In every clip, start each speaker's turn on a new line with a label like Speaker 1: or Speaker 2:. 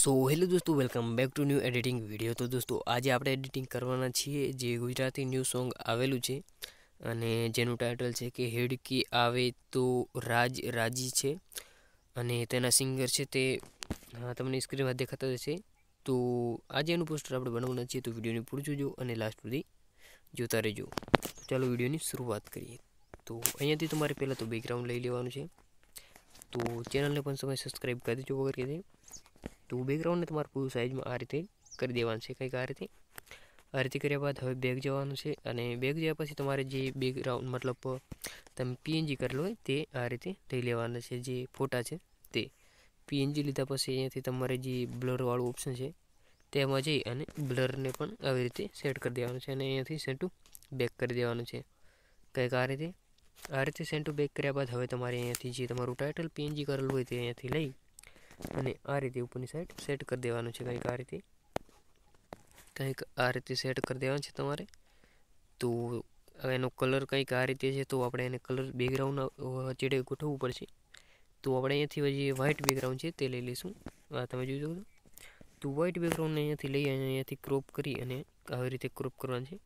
Speaker 1: સો hello દોસ્તો welcome back to new editing video તો દોસ્તો આજે આપણે એડિટિંગ કરવાના છીએ જે ગુજરાતી ન્યૂ સોંગ આવેલું છે અને જેનું ટાઇટલ છે કે હેડકી આવે તો રાજ રાજી છે અને તેના સિંગર છે તે તમને સ્ક્રીનમાં દેખાતા હશે તો આજે એનું પોસ્ટર આપણે બનાવવાના છીએ તો વિડીયોને પૂરું જોજો અને લાસ્ટ સુધી જોતા રહેજો ચાલો વિડીયોની શરૂઆત કરીએ તો અહીંયાથી તમારે પહેલાં તો બેકગ્રાઉન્ડ લઈ લેવાનું છે તો ચેનલને પણ તમે સબસ્ક્રાઈબ કરી દેજો વગર કે તો બેકગ્રાઉન્ડને તમારે પૂરું સાઇઝમાં આ રીતે કરી દેવાનું છે કંઈક આ રીતે આ રીતે કર્યા બાદ હવે બેગ જવાનું છે અને બેગ જયા પછી તમારે જે બેકગ્રાઉન્ડ મતલબ તમે પીએનજી કરેલો હોય તે આ રીતે લઈ લેવાના છે જે ફોટા છે તે પીએનજી લીધા પછી અહીંયાથી તમારે જે બ્લરવાળું ઓપ્શન છે તેમાં જઈ અને બ્લરને પણ આવી રીતે સેટ કરી દેવાનું છે અને અહીંયાથી સેન્ટુ બેક કરી દેવાનું છે કંઈક આ રીતે આ રીતે સેન્ટુ બેક કર્યા બાદ હવે તમારે અહીંયાથી જે તમારું ટાઇટલ પીએનજી કરેલું હોય તે અહીંયાથી લઈ અને આ રીતે ઉપરની સાઈડ સેટ કરી દેવાનું છે કંઈક આ રીતે કંઈક આ રીતે સેટ કરી દેવાનું છે તમારે તો એનો કલર કંઈક આ રીતે છે તો આપણે એને કલર બેકગ્રાઉન્ડ ચેડે ગોઠવવું પડશે તો આપણે અહીંયાથી હજી વ્હાઇટ બેકગ્રાઉન્ડ છે તે લઈ લઈશું આ તમે જોઈ શકો તો વ્હાઇટ બેકગ્રાઉન્ડને અહીંયાથી લઈ અને અહીંયાથી ક્રોપ કરી અને આવી રીતે ક્રોપ કરવાનું છે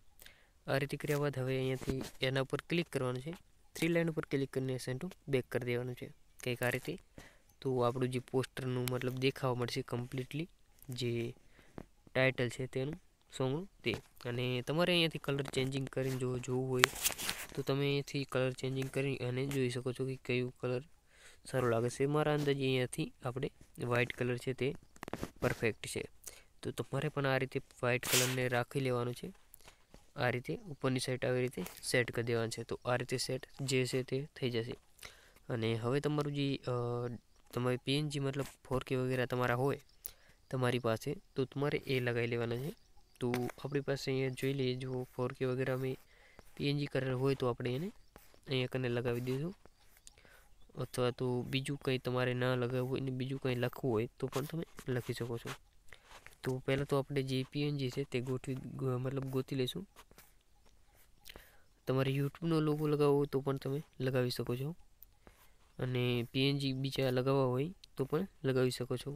Speaker 1: આ રીતે કર્યા બાદ હવે અહીંયાથી એના ઉપર ક્લિક કરવાનું છે થ્રી લાઇન ઉપર ક્લિક કરીને સેન્ટું બેક કરી દેવાનું છે કંઈક આ રીતે તો આપણું જે પોસ્ટરનું મતલબ દેખાવા મળશે કમ્પ્લીટલી જે ટાઇટલ છે તેનું સોંગનું તે અને તમારે અહીંયાથી કલર ચેન્જિંગ કરીને જો જોવું હોય તો તમે અહીંયાથી કલર ચેન્જિંગ કરી અને જોઈ શકો છો કે કયું કલર સારું લાગે છે મારા અંદાજે અહીંયાથી આપણે વ્હાઇટ કલર છે તે પરફેક્ટ છે તો તમારે પણ આ રીતે વ્હાઇટ કલરને રાખી લેવાનું છે આ રીતે ઉપરની સાઈડ આવી રીતે સેટ કરી દેવાનું છે તો આ રીતે સેટ જે છે તે થઈ જશે અને હવે તમારું જે તમારી પીએનજી મતલબ ફોર કે વગેરે તમારા હોય તમારી પાસે તો તમારે એ લગાવી લેવાના છે તો આપણી પાસે અહીંયા જોઈ લઈએ જો ફોર કે વગેરે અમે પીએનજી કરેલ હોય તો આપણે એને અહીંયા કને લગાવી દઈશું અથવા તો બીજું કંઈ તમારે ના લગાવવું હોય ને બીજું કંઈ લખવું હોય તો પણ તમે લખી શકો છો તો પહેલાં તો આપણે જે પીએનજી છે તે ગોઠવી મતલબ ગોતી લઈશું તમારે યુટ્યુબનો લોગો લગાવવો હોય તો પણ તમે લગાવી શકો છો અને પીએનજી બીજા લગાવવા હોય તો પણ લગાવી શકો છો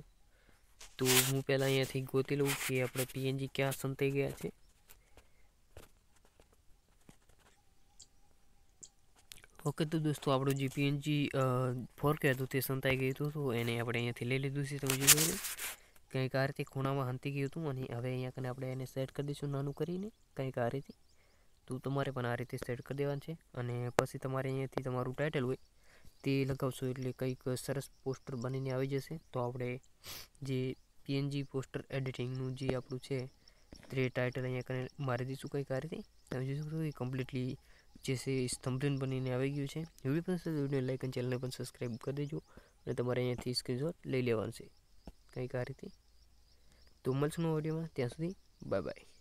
Speaker 1: તો હું પહેલાં અહીંયાથી ગોતી લઉં કે આપણે પીએનજી ક્યાં સંતાઈ ગયા છે ઓકે તો દોસ્તો આપણું જે પીએનજી ફોર કે હતું તે સંતાઈ ગયું હતું તો એને આપણે અહીંયાથી લઈ લીધું છે તમે જોઈ લો કંઈક આ રીતે ખૂણામાં હંતી ગયું હતું અને હવે અહીંયા કને આપણે એને સેટ કરી દઈશું નાનું કરીને કંઈક આ રીતે તો તમારે પણ આ રીતે સેટ કરી દેવાનું છે અને પછી તમારે અહીંયાથી તમારું ટાઇટલ હોય તે લગાવશું એટલે કંઈક સરસ પોસ્ટર બનીને આવી જશે તો આપણે જે પીએનજી પોસ્ટર એડિટિંગનું જે આપણું છે તે ટાઇટલ અહીંયા કરીને મારી દઈશું કંઈક આ રીતે તમે જોઈ શકો છો કમ્પ્લીટલી જે છે સ્તંભન બનીને આવી ગયું છે એવી પણ વિડીયો લાઈક અને ચેનલને પણ સબસ્ક્રાઈબ કરી દેજો અને તમારે અહીંયાથી સ્ક્રીનશોટ લઈ લેવાનું છે કંઈક આ રીતે તો મળશું વિડીયોમાં ત્યાં સુધી બાય બાય